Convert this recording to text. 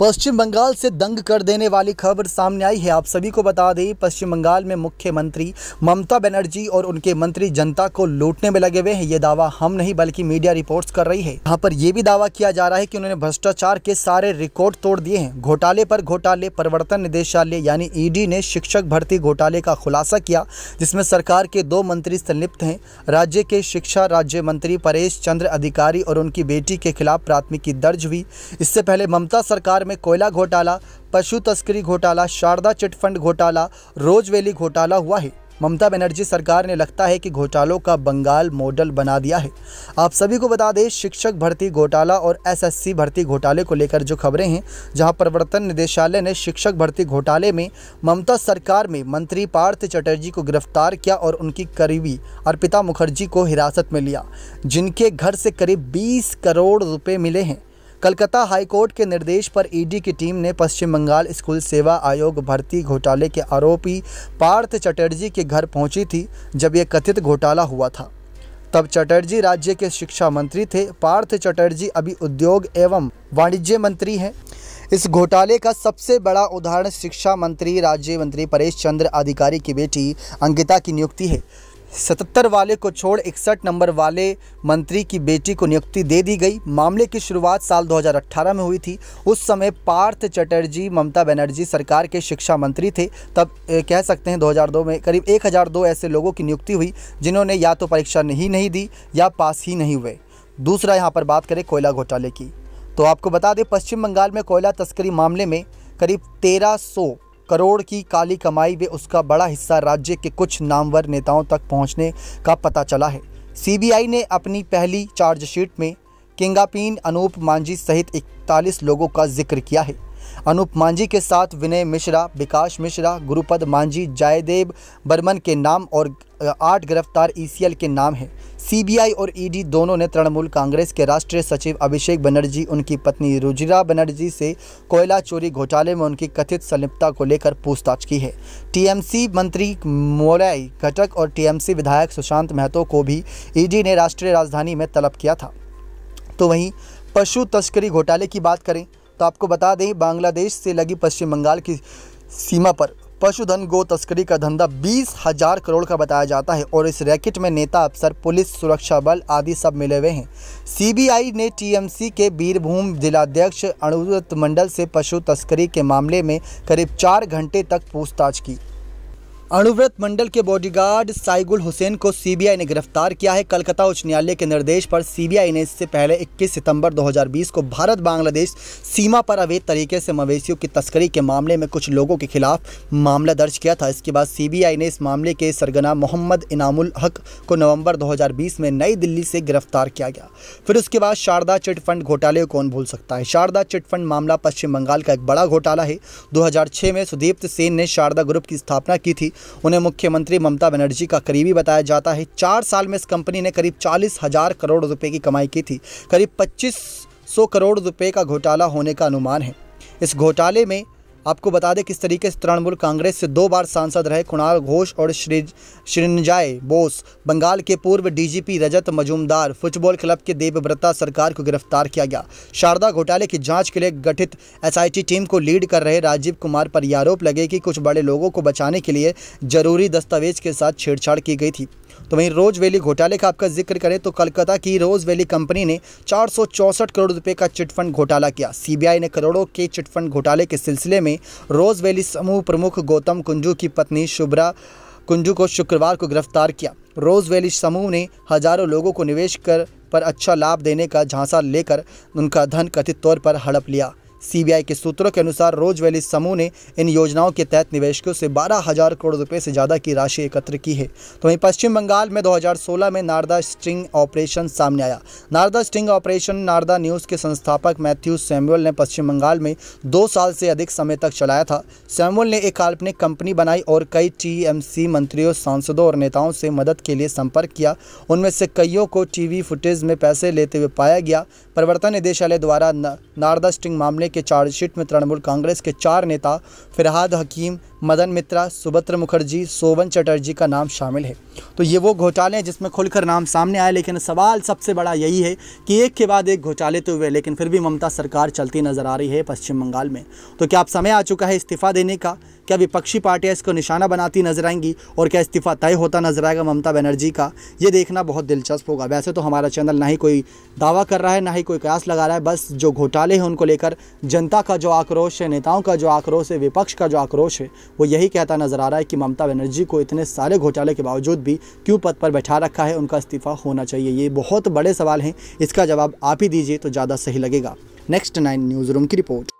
पश्चिम बंगाल से दंग कर देने वाली खबर सामने आई है आप सभी को बता दें पश्चिम बंगाल में मुख्यमंत्री ममता बनर्जी और उनके मंत्री जनता को लूटने में लगे हुए हैं ये दावा हम नहीं बल्कि मीडिया रिपोर्ट्स कर रही है यहाँ पर यह भी दावा किया जा रहा है कि उन्होंने भ्रष्टाचार के सारे रिकॉर्ड तोड़ दिए हैं घोटाले पर घोटाले प्रवर्तन निदेशालय यानी ईडी ने शिक्षक भर्ती घोटाले का खुलासा किया जिसमें सरकार के दो मंत्री संलिप्त हैं राज्य के शिक्षा राज्य मंत्री परेश चंद्र अधिकारी और उनकी बेटी के खिलाफ प्राथमिकी दर्ज हुई इससे पहले ममता सरकार में कोयला घोटाला पशु तस्करी घोटाला शारदा चिटफंड घोटाला रोज वैली घोटाला हुआ है ममता बनर्जी सरकार ने लगता है कि घोटालों का बंगाल मॉडल बना दिया है आप सभी को बता दें शिक्षक भर्ती घोटाला और एसएससी भर्ती घोटाले को लेकर जो खबरें हैं जहां प्रवर्तन निदेशालय ने शिक्षक भर्ती घोटाले में ममता सरकार में मंत्री पार्थ चटर्जी को गिरफ्तार किया और उनकी करीबी अर्पिता मुखर्जी को हिरासत में लिया जिनके घर से करीब बीस करोड़ रुपये मिले हैं कलकत्ता हाईकोर्ट के निर्देश पर ईडी की टीम ने पश्चिम बंगाल स्कूल सेवा आयोग भर्ती घोटाले के आरोपी पार्थ चटर्जी के घर पहुंची थी जब यह कथित घोटाला हुआ था तब चटर्जी राज्य के शिक्षा मंत्री थे पार्थ चटर्जी अभी उद्योग एवं वाणिज्य मंत्री हैं इस घोटाले का सबसे बड़ा उदाहरण शिक्षा मंत्री राज्य मंत्री परेश चंद्र अधिकारी की बेटी अंकिता की नियुक्ति है सतहत्तर वाले को छोड़ इकसठ नंबर वाले मंत्री की बेटी को नियुक्ति दे दी गई मामले की शुरुआत साल 2018 में हुई थी उस समय पार्थ चटर्जी ममता बनर्जी सरकार के शिक्षा मंत्री थे तब कह सकते हैं 2002 में करीब 1002 ऐसे लोगों की नियुक्ति हुई जिन्होंने या तो परीक्षा नहीं नहीं दी या पास ही नहीं हुए दूसरा यहाँ पर बात करें कोयला घोटाले की तो आपको बता दें पश्चिम बंगाल में कोयला तस्करी मामले में करीब तेरह करोड़ की काली कमाई में उसका बड़ा हिस्सा राज्य के कुछ नामवर नेताओं तक पहुंचने का पता चला है सीबीआई ने अपनी पहली चार्जशीट में किंगापीन अनूप मांझी सहित इकतालीस लोगों का जिक्र किया है अनूप मांझी के साथ विनय मिश्रा विकास मिश्रा गुरुपद मांझी जयदेव बर्मन के नाम और आठ गिरफ्तार ईसीएल के नाम हैं सीबीआई और ईडी दोनों ने तृणमूल कांग्रेस के राष्ट्रीय सचिव अभिषेक बनर्जी उनकी पत्नी रुजिरा बनर्जी से कोयला चोरी घोटाले में उनकी कथित संलिप्तता को लेकर पूछताछ की है टीएमसी मंत्री मोरई घटक और टीएमसी विधायक सुशांत महतो को भी ईडी ने राष्ट्रीय राजधानी में तलब किया था तो वहीं पशु तस्करी घोटाले की बात करें तो आपको बता दें बांग्लादेश से लगी पश्चिम बंगाल की सीमा पर पशुधन गो तस्करी का धंधा बीस हजार करोड़ का बताया जाता है और इस रैकेट में नेता अफसर पुलिस सुरक्षा बल आदि सब मिले हुए हैं सीबीआई ने टीएमसी के बीरभूम जिलाध्यक्ष अणुव्रत मंडल से पशु तस्करी के मामले में करीब चार घंटे तक पूछताछ की अणुव्रत मंडल के बॉडीगार्ड साइगुल हुसैन को सीबीआई ने गिरफ्तार किया है कलकत्ता उच्च न्यायालय के निर्देश पर सीबीआई ने इससे पहले 21 सितंबर 2020 को भारत बांग्लादेश सीमा पर अवैध तरीके से मवेशियों की तस्करी के मामले में कुछ लोगों के खिलाफ मामला दर्ज किया था इसके बाद सीबीआई ने इस मामले के सरगना मोहम्मद इनामुल हक को नवम्बर दो में नई दिल्ली से गिरफ्तार किया गया फिर उसके बाद शारदा चिट फंड घोटाले कौन भूल सकता है शारदा चिट फंड मामला पश्चिम बंगाल का एक बड़ा घोटाला है दो में सुदीप्त सेन ने शारदा ग्रुप की स्थापना की थी उन्हें मुख्यमंत्री ममता बनर्जी का करीबी बताया जाता है चार साल में इस कंपनी ने करीब चालीस हजार करोड़ रुपए की कमाई की थी करीब पच्चीस सौ करोड़ रुपए का घोटाला होने का अनुमान है इस घोटाले में आपको बता दें किस तरीके से तृणमूल कांग्रेस से दो बार सांसद रहे कुणाल घोष और श्री श्रीनजाय बोस बंगाल के पूर्व DGP Rajat Majumdar football club के देवव्रता सरकार को गिरफ्तार किया गया शारदा घोटाले की जांच के लिए गठित एसआईटी टीम को लीड कर रहे राजीव कुमार पर यह आरोप लगे कि कुछ बड़े लोगों को बचाने के लिए जरूरी दस्तावेज के साथ छेड़छाड़ की गई थी तो वहीं रोज वैली घोटाले का आपका जिक्र करें तो कलकत्ता की रोज वैली कंपनी ने चार करोड़ रुपए का चिटफंड घोटाला किया सीबीआई ने करोड़ों के चिटफंड घोटाले के सिलसिले में रोज़ वैली समूह प्रमुख गौतम कुंजू की पत्नी शुभ्रा कुंजू को शुक्रवार को गिरफ्तार किया रोज़ वैली समूह ने हज़ारों लोगों को निवेश कर पर अच्छा लाभ देने का झांसा लेकर उनका धन कथित तौर पर हड़प लिया सीबीआई के सूत्रों के अनुसार रोज वैली समूह ने इन योजनाओं के तहत निवेशकों से बारह हजार करोड़ रुपए से ज़्यादा की राशि एकत्र की है तो वहीं पश्चिम बंगाल में 2016 में नारदा स्ट्रिंग ऑपरेशन सामने आया Narada sting operation Narada news के संस्थापक मैथ्यू सैमुअल ने पश्चिम बंगाल में दो साल से अधिक समय तक चलाया था सैमुअल ने एक काल्पनिक कंपनी बनाई और कई टी मंत्रियों सांसदों और नेताओं से मदद के लिए संपर्क किया उनमें से कईयों को टीवी फुटेज में पैसे लेते हुए पाया गया प्रवर्तन निदेशालय द्वारा नारदा स्ट्रिंग मामले मामले के चार्जशीट में तृणमूल कांग्रेस के चार नेता फिरहाद हकीम मदन मित्रा सुभद्र मुखर्जी सोवन चटर्जी का नाम शामिल है तो ये वो घोटाले हैं जिसमें खुलकर नाम सामने आए लेकिन सवाल सबसे बड़ा यही है कि एक के बाद एक घोटाले तो हुए लेकिन फिर भी ममता सरकार चलती नज़र आ रही है पश्चिम बंगाल में तो क्या अब समय आ चुका है इस्तीफ़ा देने का क्या विपक्षी पार्टियाँ इसको निशाना बनाती नजर आएंगी और क्या इस्तीफ़ा तय होता नजर आएगा ममता बनर्जी का ये देखना बहुत दिलचस्प होगा वैसे तो हमारा चैनल ना ही कोई दावा कर रहा है ना ही कोई कयास लगा रहा है बस जो घोटाले हैं उनको लेकर जनता का जो आक्रोश है नेताओं का जो आक्रोश है विपक्ष का जो आक्रोश है वो यही कहता नजर आ रहा है कि ममता बनर्जी को इतने सारे घोटाले के बावजूद भी क्यों पद पर बैठा रखा है उनका इस्तीफा होना चाहिए ये बहुत बड़े सवाल हैं इसका जवाब आप ही दीजिए तो ज़्यादा सही लगेगा नेक्स्ट नाइन न्यूज़ रूम की रिपोर्ट